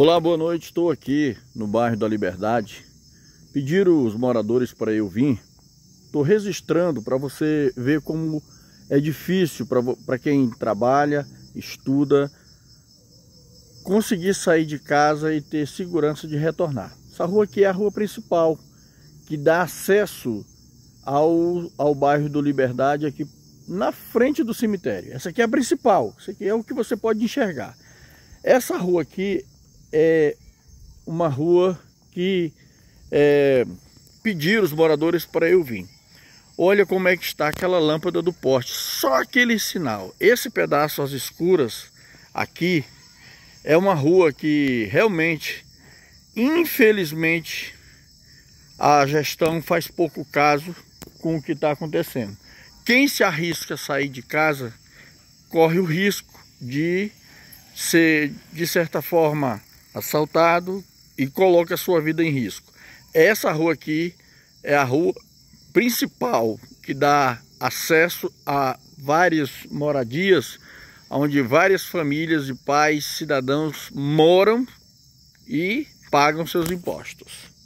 Olá, boa noite. Estou aqui no bairro da Liberdade. Pediram os moradores para eu vir. Estou registrando para você ver como é difícil para quem trabalha, estuda, conseguir sair de casa e ter segurança de retornar. Essa rua aqui é a rua principal, que dá acesso ao, ao bairro do Liberdade, aqui na frente do cemitério. Essa aqui é a principal, essa aqui é o que você pode enxergar. Essa rua aqui é uma rua que é, pediram os moradores para eu vir. Olha como é que está aquela lâmpada do poste, só aquele sinal. Esse pedaço às escuras aqui é uma rua que realmente, infelizmente, a gestão faz pouco caso com o que está acontecendo. Quem se arrisca a sair de casa corre o risco de ser, de certa forma, assaltado e coloca a sua vida em risco. Essa rua aqui é a rua principal que dá acesso a várias moradias onde várias famílias de pais, cidadãos moram e pagam seus impostos.